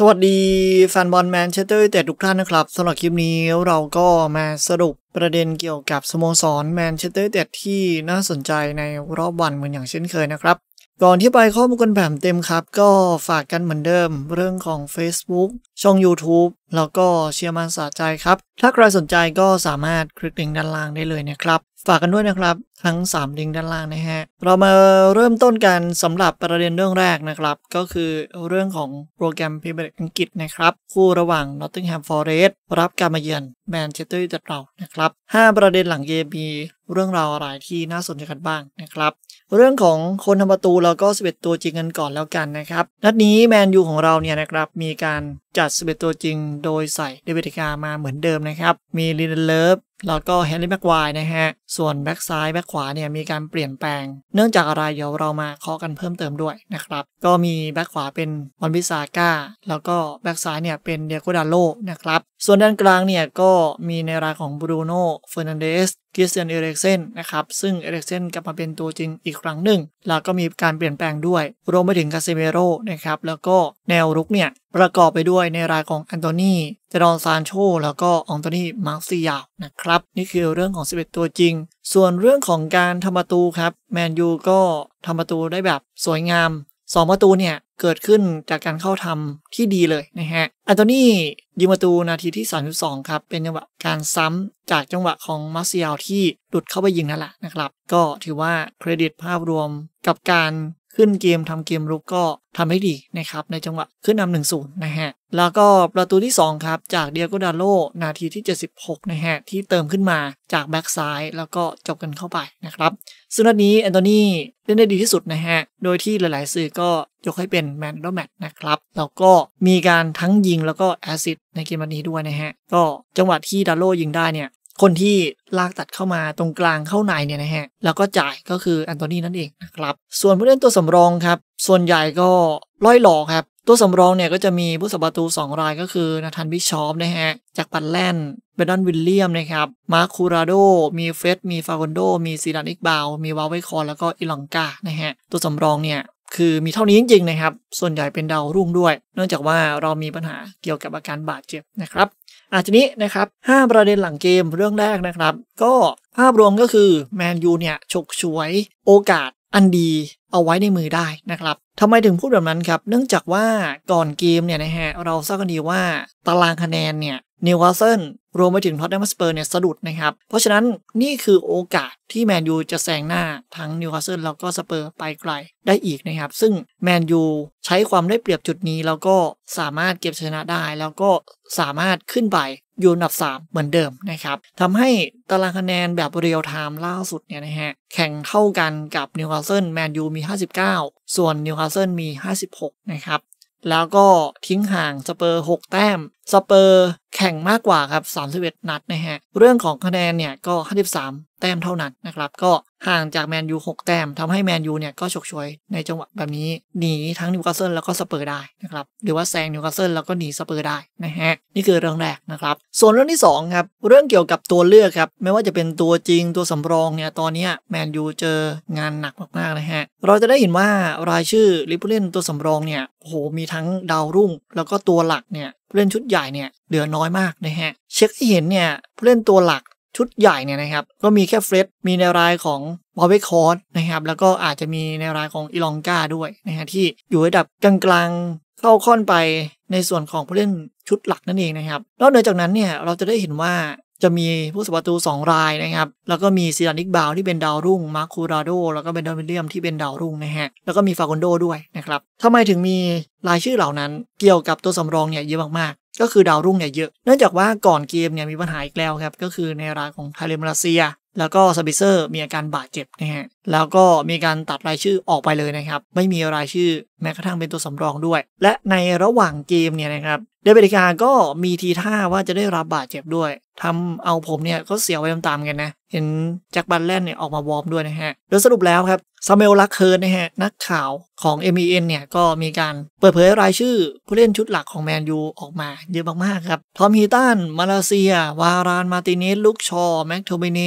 สวัสดีแฟนบอลแมนเชสเตอร์ยูไนเต็ดทุกท่านนะครับสำหรับคลิปนี้เราก็มาสรุปประเด็นเกี่ยวกับ สโมสร แมนเชสเตอร์ยูไนเต็ดที่น่าสนใจในรอบวันเหมือนอย่างเช่นเคยนะครับ ก่อนที่ไปข้อมูลกันแบบเต็มครับ ก็ฝากกันเหมือนเดิมเรื่องของ Facebook ช่อง YouTube แล้วก็เชียร์มันสะใจครับ ถ้าใครสนใจก็สามารถคลิกลิงก์ด้านล่างได้เลยนะครับฝากกันด้วยนะครับ ทั้ง 3 ลิงก์ด้านล่างนะฮะเรามาเริ่มต้นกันสำหรับประเด็นเรื่องแรกนะครับ ก็คือเรื่องของโปรแกรมพิเมษ์อังกฤษนะครับคู่ระหว่างนอ t t ิงแฮมฟอร์เรสรับการมาเยือนแมนเชสเตอร์ยูไนเต็ดเรานะครับ5ประเด็นหลังเกมมีเรื่องราวอะไรที่น่าสนใจกันบ้างนะครับ เรื่องของคนทำประตูแล้วก็เสปตตัวจริงกันก่อนแล้วกันนะครับนัดนี้แมนยูของเราเนี่ยนะครับมีการจัด11ตัวจริงโดยใส่เดวิดกามาเหมือนเดิมนะครับ มีลินเลิฟแล้วก็แฮร์รี่แม็กควายนะฮะ ส่วนแบ็กซ้ายแบ็กขวาเนี่ยมีการเปลี่ยนแปลง เนื่องจากอะไร เดี๋ยวเรามาเคาะกันเพิ่มเติมด้วยนะครับ ก็มีแบ็กขวาเป็นวันบิซาก้าแล้วก็แบ็กซ้ายเนี่ยเป็นเดียโกดาโลนะครับส่วนด้านกลางเนี่ยก็มีในรายของบรูโน่ เฟอร์นันเดสคริสเตียนเอเร็กเซนนะครับ ซึ่งเอเร็กเซนกลับมาเป็นตัวจริงอีกครั้งหนึ่ง แล้วก็มีการเปลี่ยนแปลงด้วยรวมไปถึงคาเซเมโรนะครับ แล้วก็แนวรุกเนี่ย ประกอบไปด้วยในรายของอันโตนีเจดอนซานโชแล้วก็องโตนีมาร์ซิยานะครับ นี่คือเรื่องของ 11 ตัวจริง ส่วนเรื่องของการทำประตูครับ แมนยูก็ทำประตูได้แบบสวยงาม2ประตูเนี่ยเกิดขึ้นจากการเข้าทำที่ดีเลยนะฮะ อันโตนี้ยิงประตูนาทีที่ 32 ครับ เป็นจังหวะการซ้ำจากจังหวะของมาเซียลที่หลุดเข้าไปยิงนั่นแหละนะครับ ก็ถือว่าเครดิตภาพรวมกับการขึ้นเกมทำเกมรุกก็ทำได้ดีนะครับในจังหวะขึ้นนำหนึ่งศูนย์นะฮะ แล้วก็ประตูที่ 2 ครับ จากเดียโกดาโลนาทีที่ 76 นะฮะ ที่เติมขึ้นมาจากแบ็กซ้ายแล้วก็จบกันเข้าไปนะครับซึ่งนัดนี้แอนโทนีเล่นได้ดีที่สุดนะฮะ โดยที่หลายๆสื่อก็ยกให้เป็นแมนดลแมทนะครับ แล้วก็มีการทั้งยิงแล้วก็แอซิดในเกมวันนี้ด้วยนะฮะก็จังหวะที่ดาโลยิงได้เนี่ยคนที่ลากตัดเข้ามาตรงกลางเข้าในเนี่ยนะฮะ แล้วก็จ่ายก็คืออันโตนีนั่นเองนะครับ ส่วนผู้เล่นตัวสำรองครับ ส่วนใหญ่ก็ร้อยหลอกครับ ตัวสำรองเนี่ยก็จะมีผู้สับประตู 2 รายก็คือนาธานบิชอปนะฮะ จากปันแลนเบดอนวิลเลียมนะครับมาร์คูราโดมีเฟสมีฟาโกนโดมีซีดานอิกบาวมีวาเวคอนแล้วก็อิลองกานะฮะตัวสำรองเนี่ยคือมีเท่านี้จริงๆนะครับส่วนใหญ่เป็นดาวรุ่งด้วย เนื่องจากว่าเรามีปัญหาเกี่ยวกับอาการบาดเจ็บนะครับอาจะนี้นะครับ 5 ประเด็นหลังเกมเรื่องแรกนะครับ ก็ภาพรวมก็คือ แมนยูเนี่ยฉกฉวยโอกาสอันดีเอาไว้ในมือได้นะครับ ทำไมถึงพูดแบบนั้นครับ เนื่องจากว่าก่อนเกมเนี่ยนะฮะ เราทราบกันดีว่าตารางคะแนนเนี่ยนิวคาสเซิลรวมไปถึงท็อตแนมสเปอร์เนี่ยสะดุดนะครับ เพราะฉะนั้นนี่คือโอกาสที่แมนยูจะแซงหน้าทั้งนิวคาสเซิลแล้วก็สเปอร์ไปไกลได้อีกนะครับ ซึ่งแมนยูใช้ความได้เปรียบจุดนี้ แล้วก็สามารถเก็บชนะได้ แล้วก็สามารถขึ้นไปอยู่อันดับ 3 เหมือนเดิมนะครับทำให้ตารางคะแนนแบบเรียลไทม์ล่าสุดเนี่ยนะฮะแข่งเท่ากันกับนิวคาสเซิลแมนยูมี 59 ส่วนนิวคาสเซิลมี 56 นะครับแล้วก็ทิ้งห่างสเปอร์ 6 แต้มสเปอร์แข่งมากกว่าครับ31นัดนะฮะเรื่องของคะแนนเนี่ย ก็ 53แต้มเท่านั้นนะครับก็ห่างจากแมนยู6แต้ม ทำให้แมนยูเนี่ยก็ฉกฉวยในจังหวะแบบนี้หนีทั้งนิวคาสเซิลแล้วก็สเปอร์ได้นะครับหรือว่าแซงนิวคาสเซิลแล้วก็หนี สเปอร์ได้นะฮะนี่คือเรื่องแรกนะครับส่วนเรื่องที่2ครับเรื่องเกี่ยวกับตัวเลือกครับไม่ว่าจะเป็นตัวจริงตัวสำรองเนี่ยตอนนี้แมนยูเจองานหนักมากๆนะฮะเราจะได้เห็นว่ารายชื่อลิเวอร์พูลตัวสำรองเนี่ยโห มีทั้งดาวรุ่ง แล้วก็ตัวหลักเนี่ยผู้เล่นชุดใหญ่เนี่ย เหลือน้อยมากนะฮะ เช็คให้เห็นเนี่ยผู้เล่นตัวหลักชุดใหญ่เนี่ยนะครับ ก็มีแค่เฟรดมีในรายของบอเบคอร์นะครับ แล้วก็อาจจะมีในรายของอีลองกาด้วยนะฮะ ที่อยู่ระดับกลางๆ เข้าค่อนไปในส่วนของผู้เล่นชุดหลักนั่นเองนะครับนอกจากนั้นเนี่ย เราจะได้เห็นว่าจะมีผู้สัประตู2รายนะครับ แล้วก็มีซิลานิกบาวที่เป็นดาวรุ่ง มาร์คูราโดแล้วก็เป็นดอมิเลียมที่เป็นดาวรุ่งนะฮะ แล้วก็มีฟาโกนโดด้วยนะครับ ทำไมถึงมีรายชื่อเหล่านั้นเกี่ยวกับตัวสำรองเนี่ยเยอะมากๆ ก็คือดาวรุ่งเนี่ยเยอะ เนื่องจากว่าก่อนเกมเนี่ยมีปัญหาอีกแล้วครับ ก็คือในรายของไทเลมราเซีย แล้วก็สปิเซอร์ มีอาการบาดเจ็บนะฮะ แล้วก็มีการตัดรายชื่อออกไปเลยนะครับ ไม่มีรายชื่อแม้กระทั่งเป็นตัวสำรองด้วย และในระหว่างเกมเนี่ยนะครับเบริกาก็มีทีท่าว่าจะได้รับบาดเจ็บด้วย ทำเอาผมเนี่ยก็เสียไปตามๆกันนะ เห็นแจ็คบันแลนเนี่ยออกมาวอร์มด้วยนะฮะ โดยสรุปแล้วครับซาเอลลักเคิร์นนะฮะ นักข่าวของ m อ n เนี่ยก็มีการเปิดเผยรายชื่อผู้เล่นชุดหลักของแมนยูออกมา เยอะมากๆครับ ทอมฮีตัน มาลาเซียวารานมาติเนสลุกชอแม็กโทเบเน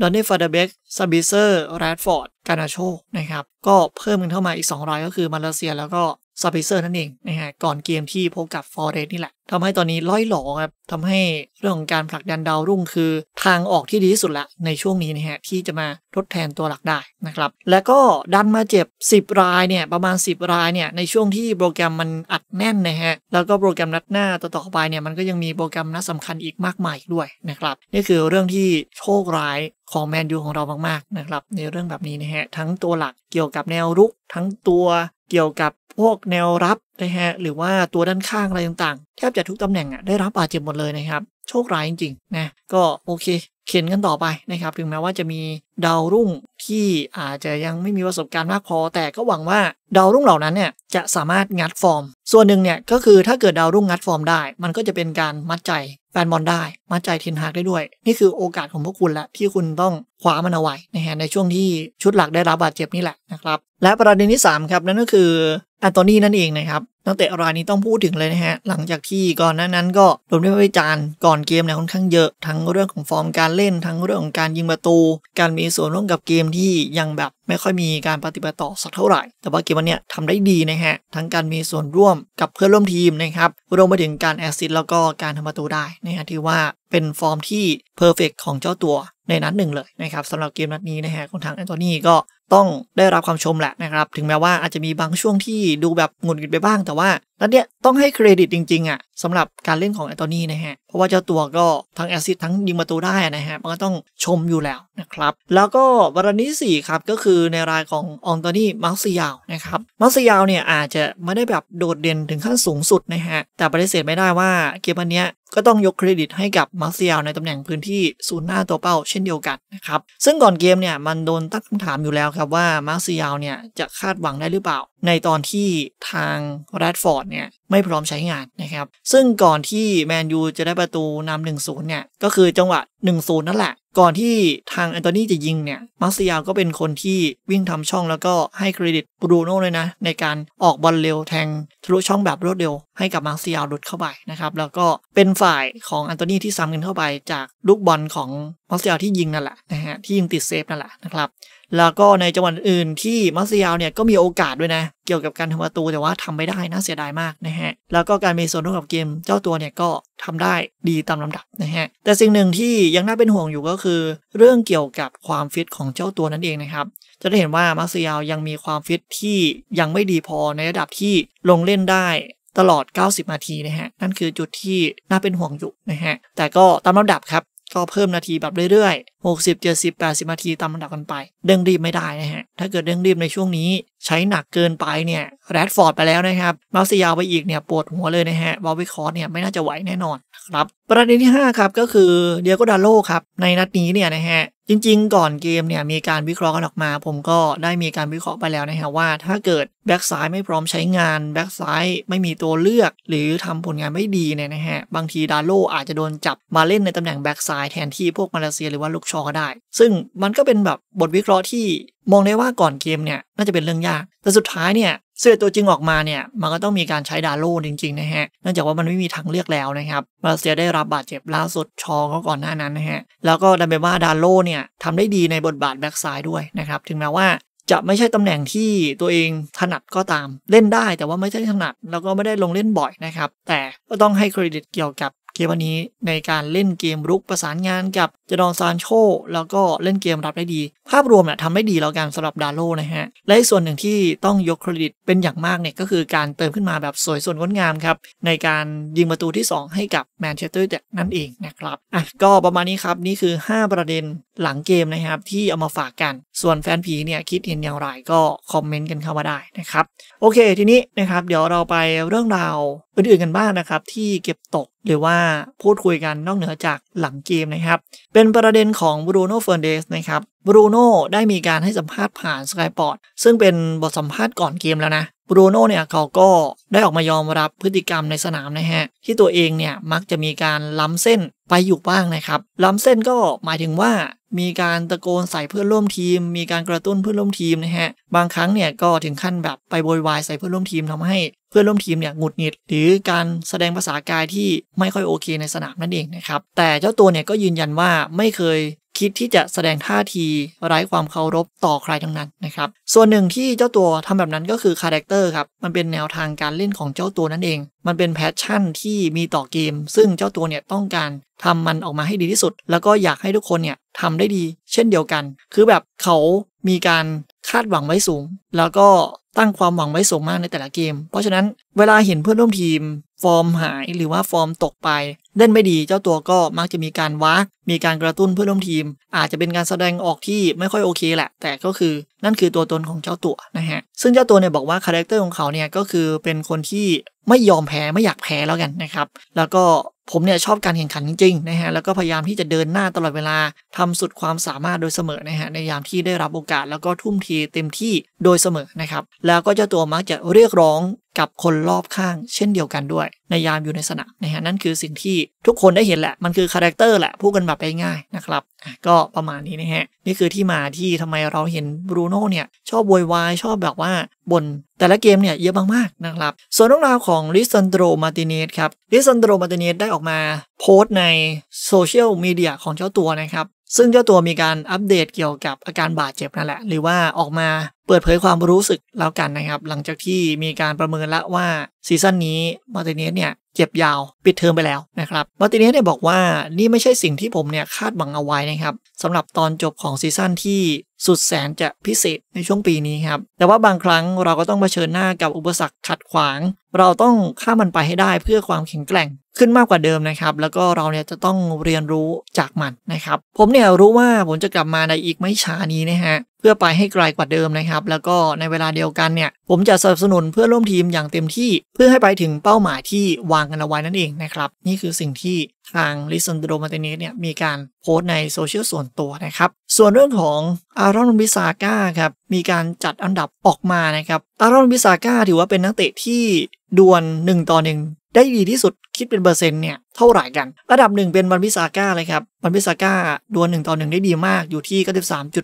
ดอนนี่ฟาเดเบกซาบิเซอร์แรดฟอร์ดกานาโชนะครับก็เพิ่มงินเข้ามาอีก2รายก็คือมาเลเซียแล้วก็ซาเปเซอร์นั่นเองนะฮะก่อนเกมที่พบกับฟอร์เรสนี่แหละทำให้ตอนนี้ร้อยหลอครับทำให้เรื่องของการผลักดันดาวรุ่งคือทางออกที่ดีที่สุดละในช่วงนี้นะฮะที่จะมาทดแทนตัวหลักได้นะครับ แล้วก็ดันมาเจ็บ 10 รายเนี่ยประมาณ 10 รายเนี่ยในช่วงที่โปรแกรมมันอัดแน่นนะฮะแล้วก็โปรแกรมนัดหน้าต่อต่อไปเนี่ยมันก็ยังมีโปรแกรมนัดสำคัญอีกมากมายด้วยนะครับนี่คือเรื่องที่โชคร้ายของแมนยูของเรามากๆนะครับในเรื่องแบบนี้นะฮะทั้งตัวหลักเกี่ยวกับแนวรุกทั้งตัวเกี่ยวกับพวกแนวรับนะฮะ หรือว่าตัวด้านข้างอะไรต่างๆ แทบจะทุกตำแหน่งอ่ะ ได้รับบาดเจ็บหมดเลยนะครับ โชคร้ายจริง ๆ นะ ก็โอเคเข็นกันต่อไปนะครับถึงแม้ว่าจะมีดาวรุ่งที่อาจจะยังไม่มีประสบการณ์มากพอ แต่ก็หวังว่าดาวรุ่งเหล่านั้นเนี่ยจะสามารถงัดฟอร์ม ส่วนหนึ่งเนี่ยก็คือถ้าเกิดดาวรุ่งงัดฟอร์มได้ มันก็จะเป็นการมัดใจแฟนบอลได้มัดใจทินฮากได้ด้วย นี่คือโอกาสของพวกคุณแหละที่คุณต้องคว้ามันเอาไว้นะฮะในช่วงที่ชุดหลักได้รับบาดเจ็บนี่แหละนะครับและประเด็นที่3ครับนั่นก็คือแอนโทนีนั่นเองนะครับตั้งแต่รายนี้ต้องพูดถึงเลยนะฮะหลังจากที่ก่อนหน้านั้น ก็โดนวิพากษ์วิจารณ์ก่อนเกมเนี่ยค่อนข้างเยอะทั้งเรื่องของฟอร์มการเล่นทั้งเรื่องของการยิงประตูการมีมีส่วนร่วมกับเกมที่ยังแบบไม่ค่อยมีการปฏิบัติต่อสักเท่าไหร่ แต่ว่าเกมวันนี้ทำได้ดีนะฮะ ทั้งการมีส่วนร่วมกับเพื่อนร่วมทีมนะครับรวมไปถึงการแอสซิสแล้วก็การทำประตูได้นะฮะ ที่ว่าเป็นฟอร์มที่เพอร์เฟกของเจ้าตัวในนัดหนึ่งเลยนะครับสำหรับเกมนัดนี้นะฮะของทางแอนโทนีก็ต้องได้รับความชมแหละนะครับ ถึงแม้ว่าอาจจะมีบางช่วงที่ดูแบบ งุนงิดไปบ้าง แต่ว่าลัดเนี้ยต้องให้เครดิตจริง ๆ อ่ะสำหรับการเล่นของแอตโตนีนะฮะ เพราะว่าเจ้าตัวก็ทั้งแอซิดทั้งยิงประตูได้นะฮะ มันก็ต้องชมอยู่แล้วนะครับ แล้วก็วรนที่ครับ ก็คือในรายขององตตนี่มาร์ซิยาวนะครับมาร์ซิยาวเนี่ยอาจจะไม่ได้แบบโดดเด่นถึงขั้นสูงสุดนะฮะแต่ปฏิเสธไม่ได้ว่าเกมวันนี้ก็ต้องยกเครดิตให้กับมาร์ซิยาลในตำแหน่งพื้นที่ศูนย์หน้าตัวเป้า เช่นเดียวกันนะครับซึ่งก่อนเกมเนี่ยมันโดนตั้งคำถามอยู่แล้วครับว่ามาร์คซียาวเนี่ยจะคาดหวังได้หรือเปล่า ในตอนที่ทางแรดฟอร์ดเนี่ยไม่พร้อมใช้งานนะครับ ซึ่งก่อนที่แมนยูจะได้ประตูนำหนึ่งศูนย์เนี่ยก็คือจังหวะ1นศูนย์นั่นแหละ ก่อนที่ทางแอนโทนีจะยิงเนี่ยมาร์ซียาก็เป็นคนที่วิ่งทำช่องแล้วก็ให้เครดิตบรูโน่เลยนะ ในการออกบอลเร็วแทงทะลุช่องแบบรวดเร็วให้กับมาร์ซียาหลุดเข้าไปนะครับ แล้วก็เป็นฝ่ายของแอนโทนีที่ซ้ำกันเข้าไป จากลูกบอลของมาร์ซียาที่ยิงนั่นแหละนะฮะที่ยิงติดเซฟนั่นแหละนะครับแล้วก็ในจังหวัดอื่นที่มัสยาวเนี่ยก็มีโอกาสด้วยนะเกี่ยวกับการทำประตูแต่ว่าทำไม่ได้น่าเสียดายมากนะฮะแล้วก็การมีส่วนร่วมกับเกมเจ้าตัวเนี่ยก็ทำได้ดีตามลำดับนะฮะแต่สิ่งหนึ่งที่ยังน่าเป็นห่วงอยู่ก็คือ เรื่องเกี่ยวกับความฟิตของเจ้าตัวนั่นเองนะครับ จะได้เห็นว่ามัสยาวยังมีความฟิตที่ยังไม่ดีพอในระดับที่ลงเล่นได้ตลอด 90 นาทีนะฮะนั่นคือจุดที่น่าเป็นห่วงอยู่นะฮะแต่ก็ตามลำดับครับก็เพิ่มนาทีแบบเรื่อย ๆ 60 70 80นาทีตามลำดับกันไปเร่งรีบไม่ได้นะฮะ ถ้าเกิดเร่งรีบในช่วงนี้ใช้หนักเกินไปเนี่ย แรดฟอร์ดไปแล้วนะครับมาสียาวไปอีกเนี่ยปวดหัวเลยนะฮะบอลวิคอร์เนี่ยไม่น่าจะไหวแน่นอนครับ ประเด็นที่5ครับก็คือเดียโกดาโลครับ ในนัดนี้เนี่ยนะฮะจริงๆ ก่อนเกมเนี่ยมีการวิเคราะห์กันออกมาผมก็ได้มีการวิเคราะห์ไปแล้วนะฮะ ว่าถ้าเกิดแบ็กซ้ายไม่พร้อมใช้งานแบ็กซ้ายไม่มีตัวเลือก หรือทำผลงานไม่ดีเนี่ยนะฮะ บางทีดาโลอาจจะโดนจับมาเล่นในตำแหน่งแบ็กซ้ายแทนที่พวก มาเลเซียหรือว่าลูกชอก็ได้ ซึ่งมันก็เป็นแบบบทวิเคราะห์ที่มองได้ว่าก่อนเกมเนี่ยน่าจะเป็นเรื่องยากแต่สุดท้ายเนี่ยเสื้อตัวจริงออกมาเนี่ย มันก็ต้องมีการใช้ดาโลจริง ๆ นะฮะเนื่องจากว่ามันไม่มีทางเลือกแล้วนะครับมาเซียได้รับบาดเจ็บล่าสุดชองเขาก่อนหน้านั้นนะฮะ แล้วก็ดันไปว่าดาโลเนี่ยทำได้ดีในบทบาทแบ็กซ้ายด้วยนะครับ ถึงแม้ว่าจะไม่ใช่ตำแหน่งที่ตัวเองถนัดก็ตามเล่นได้แต่ว่าไม่ใช่ถนัด แล้วก็ไม่ได้ลงเล่นบ่อยนะครับแต่ก็ต้องให้เครดิตเกี่ยวกับเกมวันนี้ในการเล่นเกมรุกประสานงานกับจดอนซานโชแล้วก็เล่นเกมรับได้ดี ภาพรวมเนี่ยทำได้ดีแล้วกันสำหรับดาโลนะฮะ และส่วนหนึ่งที่ต้องยกเครดิตเป็นอย่างมากเนี่ยก็คือการเติมขึ้นมาแบบสวยสดงดงามครับ ในการยิงประตูที่ 2 ให้กับแมนเชสเตอร์นั่นเองนะครับอ่ะก็ประมาณนี้ครับนี่คือ 5 ประเด็นหลังเกมนะครับที่เอามาฝากกันส่วนแฟนผีเนี่ยคิดเห็นอย่างไรก็คอมเมนต์กันเข้ามาได้นะครับโอเคทีนี้นะครับเดี๋ยวเราไปเรื่องราวอื่นๆกันบ้างนะครับที่เก็บตกหรือว่าพูดคุยกันนอกเหนือจากหลังเกมนะครับ เป็นประเด็นของบรูโน่เฟอร์เดสนะครับบรูโน่ได้มีการให้สัมภาษณ์ผ่านสกายปอร์ตซึ่งเป็นบทสัมภาษณ์ก่อนเกมแล้วนะบรูโน่เนี่ยเขาก็ได้ออกมายอมรับพฤติกรรมในสนามนะฮะ ที่ตัวเองเนี่ยมักจะมีการล้ำเส้นไปอยู่บ้างนะครับ ล้ำเส้นก็หมายถึงว่ามีการตะโกนใส่เพื่อนร่วมทีม มีการกระตุ้นเพื่อนร่วมทีมนะฮะบางครั้งเนี่ยก็ถึงขั้นแบบไปโวยวายใส่เพื่อนร่วมทีมทำใหพื่อนร่วมทีมเนี่ยหงุดหงิด หรือการแสดงภาษากายที่ไม่ค่อยโอเคในสนามนั่นเองนะครับแต่เจ้าตัวเนี่ยก็ยืนยันว่าไม่เคยคิดที่จะแสดงท่าที ไร้ความเคารพต่อใครทั้งนั้นนะครับส่วนหนึ่งที่เจ้าตัวทำแบบนั้นก็คือคาแรคเตอร์ครับมันเป็นแนวทางการเล่นของเจ้าตัวนั่นเอง มันเป็นแพชชั่นที่มีต่อเกมซึ่งเจ้าตัวเนี่ยต้องการทำมันออกมาให้ดีที่สุด แล้วก็อยากให้ทุกคนเนี่ยทำได้ดีเช่นเดียวกัน คือแบบเขามีการคาดหวังไว้สูง แล้วก็ตั้งความหวังไว้สูงมากในแต่ละเกม เพราะฉะนั้นเวลาเห็นเพื่อนร่วมทีมฟอร์มหายหรือว่าฟอร์มตกไป เล่นไม่ดีเจ้าตัวก็มักจะมีการวักมีการกระตุ้นเพื่อนร่วมทีม อาจจะเป็นการแสดงออกที่ไม่ค่อยโอเคแหละ แต่ก็คือนั่นคือตัวตนของเจ้าตัวนะฮะซึ่งเจ้าตัวเนี่ยบอกว่าคาแรคเตอร์ของเขาเนี่ยก็คือเป็นคนที่ไม่ยอมแพ้ไม่อยากแพ้แล้วกันนะครับแล้วก็ผมเนี่ยชอบการแข่งขันจริงๆนะฮะแล้วก็พยายามที่จะเดินหน้าตลอดเวลาทำสุดความสามารถโดยเสมอนะฮะในยามที่ได้รับโอกาสแล้วก็ทุ่มเทเต็มที่โดยเสมอนะครับแล้วก็เจ้าตัวมักจะเรียกร้องกับคนรอบข้างเช่นเดียวกันด้วย ในยามอยู่ในสนามนะฮะ นั่นคือสิ่งที่ทุกคนได้เห็นแหละมันคือคาแรคเตอร์แหละพูดกันแบบง่ายๆนะครับ ก็ประมาณนี้นะฮะ นี่คือที่มาที่ทำไมเราเห็นบรูโน่เนี่ย ชอบโวยวายชอบแบบว่าบนแต่ละเกมเนี่ยเยอะมากๆนะครับ ส่วนเรื่องราวของลิซันโดรมาติเนสครับลิซันโดรมาติเนสได้ออกมาโพสต์ในโซเชียลมีเดียของเจ้าตัวนะครับซึ่งเจ้าตัวมีการอัปเดตเกี่ยวกับอาการบาดเจ็บนั่นแหละ หรือว่าออกมาเปิดเผยความรู้สึกแล้วกันนะครับ หลังจากที่มีการประเมินละวว่าซีซั่นนี้ มาติเนสเนี่ยเจ็บยาวปิดเทอมไปแล้วนะครับ มาติเนสเนี่ยบอกว่านี่ไม่ใช่สิ่งที่ผมเนี่ยคาดหวังเอาไว้นะครับสำหรับตอนจบของซีซั่นที่สุดแสนจะพิเศษในช่วงปีนี้ครับ แต่ว่าบางครั้งเราก็ต้องเผชิญหน้ากับอุปสรรคขัดขวาง เราต้องข้ามมันไปให้ได้เพื่อความแข็งแกร่งขึ้นมากกว่าเดิมนะครับ แล้วก็เราเนี่ยจะต้องเรียนรู้จากมันนะครับ ผมเนี่ยรู้ว่าผมจะกลับมาในอีกไม่ช้านี้นะฮะพื่อไปให้ไกลกว่าเดิมนะครับ แล้วก็ในเวลาเดียวกันเนี่ย ผมจะสนับสนุนเพื่อร่วมทีมอย่างเต็มที่เพื่อให้ไปถึงเป้าหมายที่วางกันเอาไว้นั่นเองนะครับ นี่คือสิ่งที่ทางลิซันโดมาเตเนสเนี่ย มีการโพสต์ในโซเชียลส่วนตัวนะครับ ส่วนเรื่องของอารอนบิซาก้าครับ มีการจัดอันดับออกมานะครับ อารอนบิซาก้าถือว่าเป็นนักเตะที่ดวล1ต่อ1ได้ดีที่สุดคิดเป็นเปอร์เซ็นต์เนี่ยเท่าไหร่กันระดับหนึ่งเป็นบันพิซาก้าเลยครับบันพิซาก้าดวลหนึ่งต่อหนึ่งได้ดีมากอยู่ที่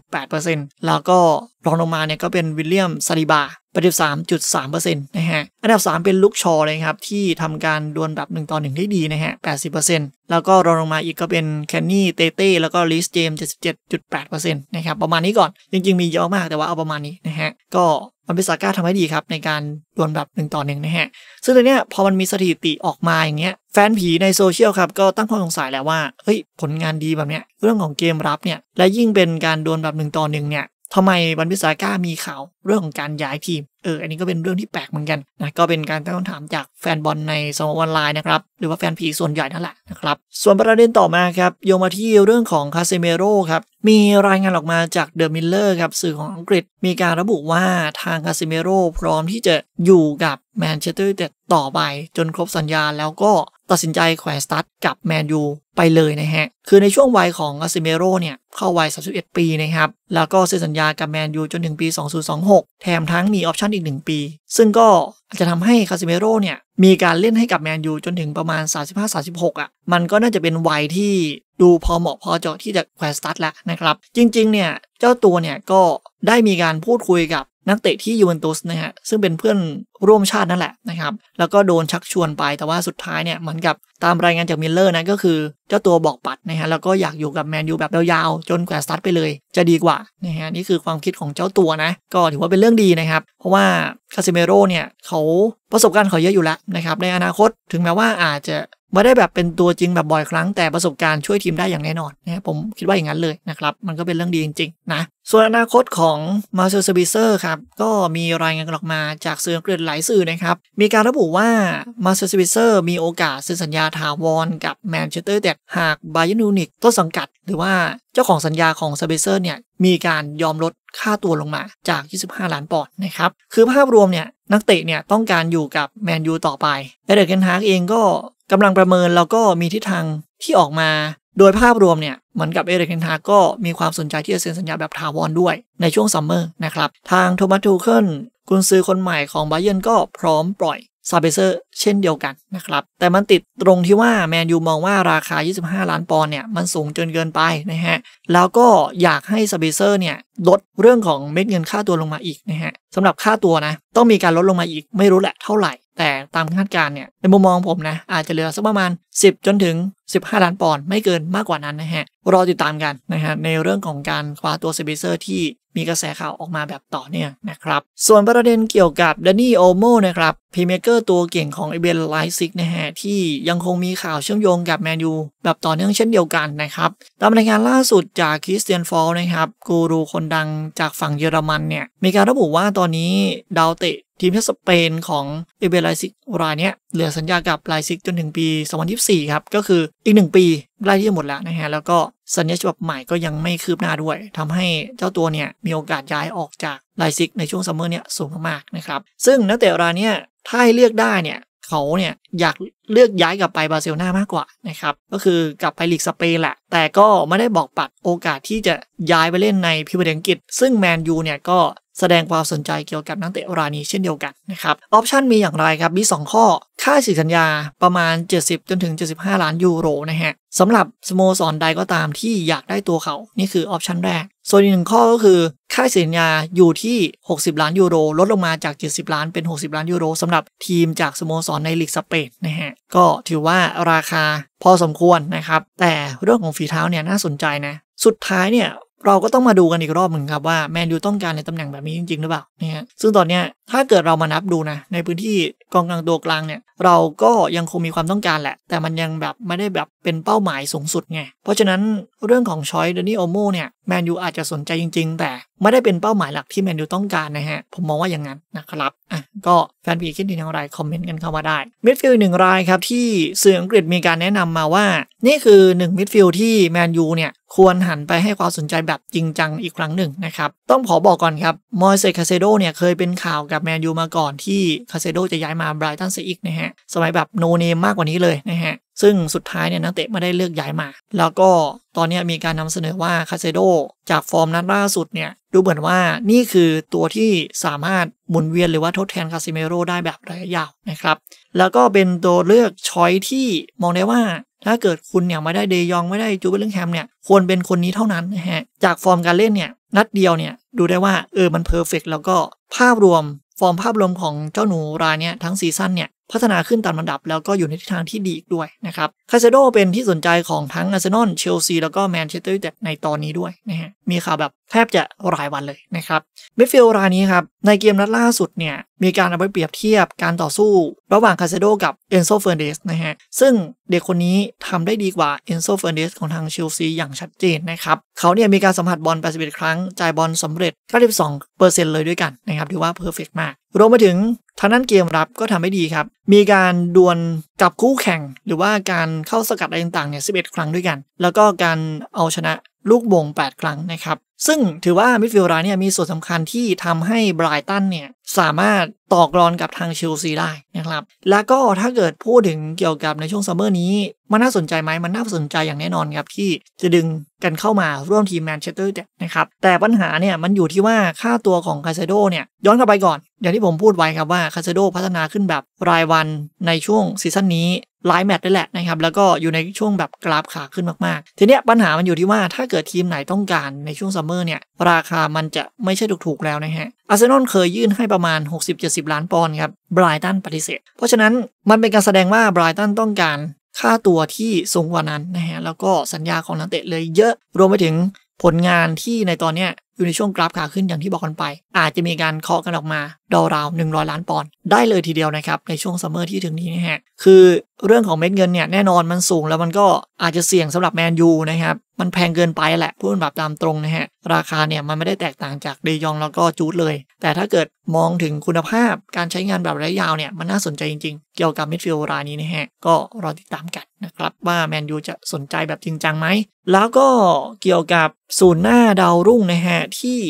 93.8%แล้วก็รองลงมาเนี่ยก็เป็นวิลเลียมซาลิบา83.3%นะฮะอันดับ3 เป็นลุกชอเลยครับ ที่ทำการดวลแบบ 1ต่อ1ได้ดีนะฮะ80%แล้วก็รองลงมาอีกก็เป็นแคนนี่เตเต้แล้วก็ลิสเจม77.8%นะครับประมาณนี้ก่อน จริงๆ มีเยอะมากแต่ว่าเอาประมาณนี้นะฮะก็มันเป็นสาก้าทำให้ดีครับในการดวลแบบ 1ต่อ1นะฮะซึ่งตอนนี้พอมันมีสถิติออกมาอย่างเงี้ยแฟนผีในโซเชียลครับก็ตั้งข้อสงสัยแล้วว่าเฮ้ยผลงานดีแบบเนี้ยเรื่องของเกมรับเนี่ยและยิ่งเป็นการดวลแบบ1ต่อ1เนี่ยทำไมวันพิสาก้ามีข่าว เรื่องของการย้ายทีม เออ อันนี้ก็เป็นเรื่องที่แปลกเหมือนกันนะ ก็เป็นการตั้งคำถามจากแฟนบอลในสมออนไลน์นะครับ หรือว่าแฟนผีส่วนใหญ่นั่นแหละนะครับ ส่วนประเด็นต่อมาครับ โยงมาที่เรื่องของคาเซเมโร่ครับ มีรายงานออกมาจากเดอะมิลเลอร์ครับ สื่อของอังกฤษมีการระบุว่าทางคาเซเมโร่พร้อมที่จะอยู่กับแมนเชสเตอร์นตต่อไปจนครบสัญญาแล้วก็ตัดสินใจแขวนสตาร์ทกับแมนยูไปเลยนะฮะ คือในช่วงวัยของอาซิเมโรเนี่ย เข้าวัย 31 ปีนะครับ แล้วก็เซ็นสัญญากับแมนยูจนถึงปี 2026 แถมทั้งมีออปชั่นอีก 1 ปี ซึ่งก็อาจจะทำให้คาซิเมโรเนี่ย มีการเล่นให้กับแมนยูจนถึงประมาณ 35-36อะ่ะ มันก็น่าจะเป็นวัยที่ดูพอเหมาะพอเจาะที่จะแขวนสตาร์ทแล้วนะครับ จริงๆ เนี่ยเจ้าตัวเนี่ยก็ได้มีการพูดคุยกับนักเตะที่ยูเวนตุสนะฮะ ซึ่งเป็นเพื่อนร่วมชาตินั่นแหละนะครับ แล้วก็โดนชักชวนไปแต่ว่าสุดท้ายเนี่ยเหมือนกับตามรายงานจากมิลเลอร์นะก็คือเจ้าตัวบอกปัดนะฮะ แล้วก็อยากอยู่กับแมนยูแบบยาวๆจนแขวนสตัทไปเลย จะดีกว่า นะฮะ นี่คือความคิดของเจ้าตัวนะ ก็ถือว่าเป็นเรื่องดีนะครับ เพราะว่าคาซิเมโร่เนี่ยเขาประสบการณ์เขาเยอะอยู่แล้วนะครับในอนาคตถึงแม้ว่าอาจจะไม่ได้แบบเป็นตัวจริงแบบบ่อยครั้งแต่ประสบการณ์ช่วยทีมได้อย่างแน่นอนนะผมคิดว่าอย่างนั้นเลยนะครับ มันก็เป็นเรื่องดีจริงๆนะ ส่วนอนาคตของมาเซลสบิเซอร์ครับ ก็มีรายงานออกมาจากสื่อเกลือหลายสื่อนะครับ มีการระบุว่ามาเซลสบิเซอร์มีโอกาสเซ็นสัญญาถาวร กับแมนเชสเตอร์แต่หากบาเยนูนิกต้นสังกัด หรือว่าเจ้าของสัญญาของสบิเซอร์เนี่ยมีการยอมลดค่าตัวลงมา จาก 25 ล้านปอนด์นะครับคือภาพรวมเนี่ยนักเตะเนี่ยต้องการอยู่กับแมนยูต่อไปแต่เด์เกนฮากเองก็กำลังประเมินแล้วก็มีทิศทางที่ออกมา โดยภาพรวมเนี่ยเหมือนกับเอริกเคนทาก็มีความสนใจที่จะเซ็นสัญญาแบบถาวรด้วยในช่วงซัมเมอร์นะครับ ทางโทมัสทูเคิลกุนซือคนใหม่ของไบเยนก็พร้อมปล่อยซาเบเซอร์เช่นเดียวกันนะครับ แต่มันติดตรงที่ว่าแมนยูมองว่าราคา 25 ล้านปอนด์เนี่ย มันสูงจนเกินไปนะฮะแล้วก็อยากให้ซาเบเซอร์เนี่ยลดเรื่องของเม็ดเงินค่าตัวลงมาอีกนะฮะสำหรับค่าตัวนะต้องมีการลดลงมาอีก ไม่รู้แหละเท่าไหร่แต่ตามคาดการณ์เนี่ย ในมุมมองผมนะ อาจจะเหลือสักประมาณ10 จนถึง 15ล้านปอนด์ไม่เกินมากกว่านั้นนะฮะ รอติดตามกันนะฮะ ในเรื่องของการคว้าตัวเซบิเซอร์ ที่มีกระแสข่าวออกมาแบบต่อเนื่องนะครับ ส่วนประเด็นเกี่ยวกับดนนี่โอโมนะครับพรีเมเกอร์ตัวเก่งของไอเบนไลซิกนะฮะ ที่ยังคงมีข่าวเชื่อมโยงกับแมนยูแบบต่อเนื่องเช่นเดียวกันนะครับ ตามรายงานล่าสุดจากคริสเตียนฟอลนะครับกูรูคนดังจากฝั่งเยอรมันเนี่ยมีการระบุว่าตอนนี้ดาวเตะทีมชาติสเปนของเอเบนไลซิกรายเนี้ยเหลือสัญญากับไลซิกจนถึงปี 2024 ครับ ก็คืออีก 1 ปีไล้ที่จะหมดแล้วนะฮะ แล้วก็สัญญาฉบับใหม่ก็ยังไม่คืบหน้าด้วย ทำให้เจ้าตัวเนี่ยมีโอกาสย้ายออกจากไลซิกในช่วงซัมเมอร์เนี่ยสูงมากๆนะครับ ซึ่งนักเตะรายเนี่ยถ้าให้เลือกได้เนี่ยขาเนี่ยอยากเลือกย้ายกลับไปบาร์เซโลนามากกว่านะครับ ก็คือกลับไปลีกสเปนแหละ แต่ก็ไม่ได้บอกปัดโอกาสที่จะย้ายไปเล่นในพิมพ์ียงกิตซึ่งแมนยูเนี่ยก็แสดงความสนใจเกี่ยวกับนักเตะรายนี้เช่นเดียวกันนะครับ ออปชันมีอย่างไรครับ มี2ข้อค่าสิสัญญาประมาณ 70 จนถึง 75 ล้านยูโรนะฮะสำหรับสโมสรใดก็ตามที่อยากได้ตัวเขานี่คือออปชันแรกส่วนอีกหนึ่งข้อก็คือค่าสัญญาอยู่ที่ 60 ล้านยูโร ลดลงมาจาก 70 ล้านเป็น 60 ล้านยูโรสำหรับทีมจากสโมสรในลีกสเปนนะฮะ ก็ถือว่าราคาพอสมควรนะครับ แต่เรื่องของฝีเท้าเนี่ยน่าสนใจนะ สุดท้ายเนี่ย เราก็ต้องมาดูกันอีกรอบหนึ่งครับว่าแมนยูต้องการในตำแหน่งแบบนี้จริงๆหรือเปล่านีฮะซึ่งตอนนี้ถ้าเกิดเรามานับดูนะในพื้นที่กองกลางตัวกลางเนี่ยเราก็ยังคงมีความต้องการแหละ แต่มันยังแบบไม่ได้แบบเป็นเป้าหมายสูงสุดไงเพราะฉะนั้นเรื่องของชอยเดนนี่โอโมเนี่ยแมนยูอาจจะสนใจจริงๆ แต่ไม่ได้เป็นเป้าหมายหลักที่แมนยูต้องการนะฮะ ผมมองว่าอย่างนั้นนะครับอ่ะก็แฟนบีคิดดีอย่างไร คอมเมนต์กันเข้ามาได้ มิดฟิลด์หนึ่งรายครับที่สื่ออังกฤษมีการแนะนำมาว่า นี่คือหนึ่งมิดฟิลด์ที่แมนยูเนี่ย ควรหันไปให้ความสนใจแบบจริงจังอีกครั้งหนึ่งนะครับ ต้องขอบอกก่อนครับ มอยเซคาเซโดเนี่ยเคยเป็นข่าวกับแมนยูมาก่อนที่คาเซโดจะย้ายมาไบรตันเซอีกนะฮะสมัยแบบโนเนมมากกว่านี้เลยนะฮะซึ่งสุดท้ายเนี่ยนักเตะไม่ได้เลือกย้ายมา แล้วก็ตอนนี้มีการนำเสนอว่าคาเซโดจากฟอร์มนัดล่าสุดเนี่ยดูเหมือนว่านี่คือตัวที่สามารถ หมุนเวียนหรือว่าทดแทนคาซิเมโรได้แบบระยะยาวนะครับ แล้วก็เป็นตัวเลือกช้อยที่มองได้ว่าถ้าเกิดคุณเนี่ยไม่ได้เดยองไม่ได้จูเบลลิงแฮมเนี่ยควรเป็นคนนี้เท่านั้นนะฮะ จากฟอร์มการเล่นเนี่ยนัดเดียวเนี่ยดูได้ว่าเออมันเพอร์เฟกแล้วก็ภาพรวมฟอร์มภาพรวมของเจ้าหนูรายเนี่ยทั้งซีซั่นเนี่ยพัฒนาขึ้นตามลำดับแล้วก็อยู่ในทิศทางที่ดีอีกด้วยนะครับคาเซโดเป็นที่สนใจของทั้งอาร์เซนอลเชลซีแล้วก็แมนเชสเตอร์ยูไนเต็ดในตอนนี้ด้วยนะฮะมีข่าวแบบแทบจะรายวันเลยนะครับมิฟิลรายนี้ครับ ในเกมนัดล่าสุดเนี่ยมีการเอาไปเปรียบเทียบการต่อสู้ระหว่างคาเซโดกับเอนโซเฟอร์เดสนะฮะ ซึ่งเด็กคนนี้ทำได้ดีกว่าเอนโซเฟอร์เดสของทางเชลซีอย่างชัดเจนนะครับ เขาเนี่ยมีการสัมผัสบอล81 ครั้งจ่ายบอลสำเร็จ 92%เลยด้วยกันนะครับถือว่าเพอร์เฟกมาก รวมไปถึงทางนั้นเกมรับก็ทำได้ดีครับ มีการดวลกับคู่แข่ง หรือว่าการเข้าสกัดอะไรต่างๆเนี่ย11 ครั้งด้วยกัน แล้วก็การเอาชนะลูกบ่ง8ครั้งนะครับซึ่งถือว่ามิดฟิลด์รายเนี่ยมีส่วนสำคัญที่ทำให้ไบรตันเนี่ยสามารถตอกรอนกับทางเชลซีได้นะครับ แล้วก็ถ้าเกิดพูดถึงเกี่ยวกับในช่วงซัมเมอร์นี้ มันน่าสนใจไหมมันน่าสนใจอย่างแน่นอนครับ ที่จะดึงกันเข้ามาร่วมทีมแมนเชสเตอร์นะครับ แต่ปัญหาเนี่ยมันอยู่ที่ว่าค่าตัวของคาเซโดเนี่ยย้อนกลับไปก่อน อย่างที่ผมพูดไว้ครับว่าคาเซโดพัฒนาขึ้นแบบรายวันในช่วงซีซั่นนี้หลายแมตช์ได้แหละนะครับแล้วก็อยู่ในช่วงแบบกราฟขาขึ้นมากๆทีเนี้ยปัญหามันอยู่ที่ว่าถ้าเกิดทีมไหนต้องการในช่วงซัมเมอร์เนี่ยราคามันจะไม่ใช่ถูกๆ แล้วนะฮะอาร์เซนอลเคยยื่นใประมาณ 60-70 ล้านปอนด์ครับบรายตันปฏิเสธเพราะฉะนั้นมันเป็นการแสดงว่าบรายตันต้องการค่าตัวที่สูงกว่านั้นนะฮะแล้วก็สัญญาของนักเตะเลยเยอะรวมไปถึงผลงานที่ในตอนเนี้ยอยู่ในช่วงกราฟขาขึ้นอย่างที่บอกกันไป อาจจะมีการเคาะกันออกมาดอราวหนึ่งร้อยล้านปอนด์ได้เลยทีเดียวนะครับ ในช่วงซัมเมอร์ที่ถึงนี้นะฮะ คือเรื่องของเม็ดเงินเนี่ยแน่นอนมันสูงแล้วมันก็อาจจะเสี่ยงสำหรับแมนยูนะครับมันแพงเกินไปแหละ พูดแบบตามตรงนะฮะ ราคาเนี่ยมันไม่ได้แตกต่างจากเดยองแล้วก็จูดเลย แต่ถ้าเกิดมองถึงคุณภาพการใช้งานแบบระยะยาวเนี่ยมันน่าสนใจจริงๆเกี่ยวกับมิดฟิลด์รายนี้นะฮะก็รอติดตามกันนะครับว่าแมนยูจะสนใจแบบจริงจังไหมแล้วก็เกี่ยวกับศูนย์หน้าดาวรุ่งนะฮะที่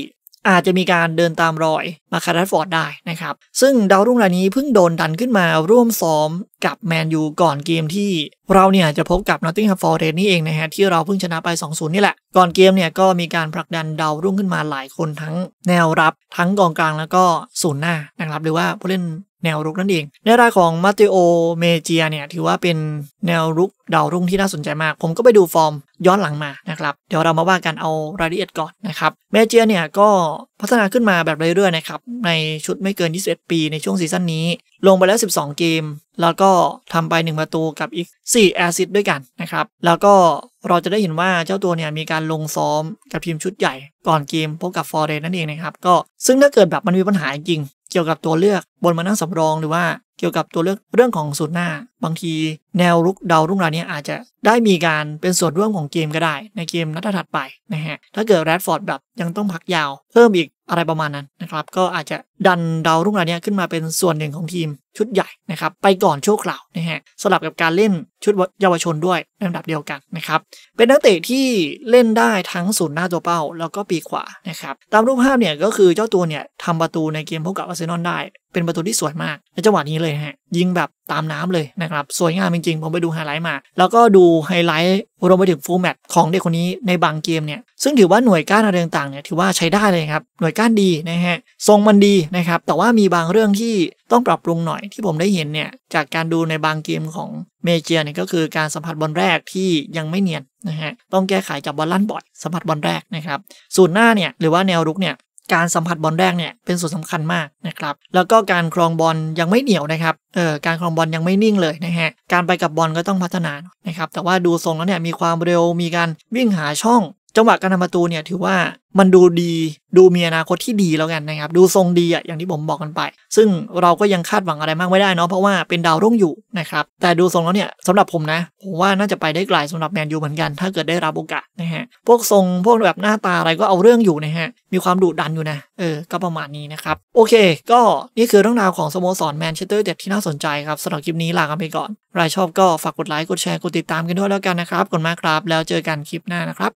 อาจจะมีการเดินตามรอยมาคาร์ฟอร์ดได้นะครับ ซึ่งดาวรุ่งรายนี้เพิ่งโดนดันขึ้นมาร่วมซ้อมกับแมนยูก่อนเกมที่เราเนี่ยจะพบกับนอตติงแฮมฟอร์เรสนี่เองนะฮะที่เราเพิ่งชนะไป2-0นี่แหละก่อนเกมเนี่ยก็มีการผลักดันดาวรุ่งขึ้นมาหลายคนทั้งแนวรับทั้งกองกลางแล้วก็ศูนย์หน้านะครับหรือว่าผู้เล่นแนวรุกนั่นเองในรายของมาติโอเมเจียเนี่ยถือว่าเป็นแนวรุกดาวรุ่งที่น่าสนใจมาก ผมก็ไปดูฟอร์มย้อนหลังมานะครับ เดี๋ยวเรามาว่ากันเอารายละเอียดก่อนนะครับเมเจียเนี่ยก็พัฒนาขึ้นมาแบบเรื่อยๆนะครับ ในชุดไม่เกิน 21 ปีในช่วงซีซั่นนี้ ลงไปแล้ว 12 เกม แล้วก็ทำไป 1 ประตูกับอีก4แอซิดด้วยกันนะครับแล้วก็เราจะได้เห็นว่าเจ้าตัวเนี่ยมีการลงซ้อมกับทีมชุดใหญ่ก่อนเกมพบกับฟอร์เรนนั่นเองนะครับก็ซึ่งถ้าเกิดแบบมันมีปัญหาจริงเกี่ยวกับตัวเลือกบนมานั่งสำรองหรือว่าเกี่ยวกับตัวเลือกเรื่องของสูตรหน้า บางทีแนวรุกดาวรุ่งรายนี้อาจจะได้มีการเป็นส่วนร่วมของเกมก็ได้ ในเกมนัดถัดไปนะฮะถ้าเกิดแรดฟอร์ดแบบยังต้องพักยาว เพิ่มอีกอะไรประมาณนั้นนะครับก็อาจจะดันดาวรุ่งรายนี้ขึ้นมาเป็นส่วนหนึ่งของทีมชุดใหญ่นะครับไปก่อนโชคล่าวนะฮะสลับกับการเล่นชุดเยาวชนด้วยในระดับเดียวกันนะครับเป็นนักเตะที่เล่นได้ทั้งศูนย์หน้าตัวเป้าแล้วก็ปีขวานะครับตามรูปภาพเนี่ยก็คือเจ้าตัวเนี่ยทำประตูในเกมพบกับอาร์เซนอลได้เป็นประตูที่สวยมากในจังหวะนี้เลยฮะยิงแบบตามน้ำเลยนะครับ สวยงามจริง ๆ ผมไปดูไฮไลท์มา แล้วก็ดูไฮไลท์รวมไปถึงฟูลแมตของเด็กคนนี้ในบางเกมเนี่ยซึ่งถือว่าหน่วยก้านอะไรต่างๆเนี่ยถือว่าใช้ได้เลยครับหน่วยก้านดีนะฮะทรงมันดีนะครับแต่ว่ามีบางเรื่องที่ต้องปรับปรุงหน่อยที่ผมได้เห็นเนี่ย จากการดูในบางเกมของเมเจียเนี่ยก็คือการสัมผัสบอลแรกที่ยังไม่เนียนนะฮะต้องแก้ไขจับบอลลั่นบ่อยสัมผัสบอลแรกนะครับส่วนหน้าเนี่ยหรือว่าแนวรุกเนี่ยการสัมผัสบอลแรกเนี่ยเป็นส่วนสำคัญมากนะครับ แล้วก็การครองบอลยังไม่เหนียวนะครับ เออการครองบอลยังไม่นิ่งเลยนะฮะการไปกับบอลก็ต้องพัฒนานะครับ แต่ว่าดูทรงแล้วเนี่ยมีความเร็วมีการวิ่งหาช่องจังหวะการทำประตูเนี่ยถือว่ามันดูดีดูมีอนาคตที่ดีแล้วกันนะครับดูทรงดีอ่ะอย่างที่ผมบอกกันไป ซึ่งเราก็ยังคาดหวังอะไรมากไม่ได้เนาะเพราะว่าเป็นดาวรุ่งอยู่นะครับแต่ดูทรงแล้วเนี่ยสำหรับผมนะผมว่าน่าจะไปได้ไกลสำหรับแมนยูเหมือนกัน ถ้าเกิดได้รับโอกาสนะฮะพวกทรงพวกแบบหน้าตาอะไรก็เอาเรื่องอยู่นะฮะมีความดุดันอยู่นะเออก็ประมาณนี้นะครับโอเค ก็นี่คือเรื่องราวของสโมสรแมนเชสเตอร์เด็ดที่น่าสนใจครับสำหรับคลิปนี้ลากันไปก่อนรายชอบก็ฝากกดไลค์กดแชร์กดติดตามกันด้วยแล้วกันนะครับกดมากครับแล้วเจอกันคลิปหน้านะครับ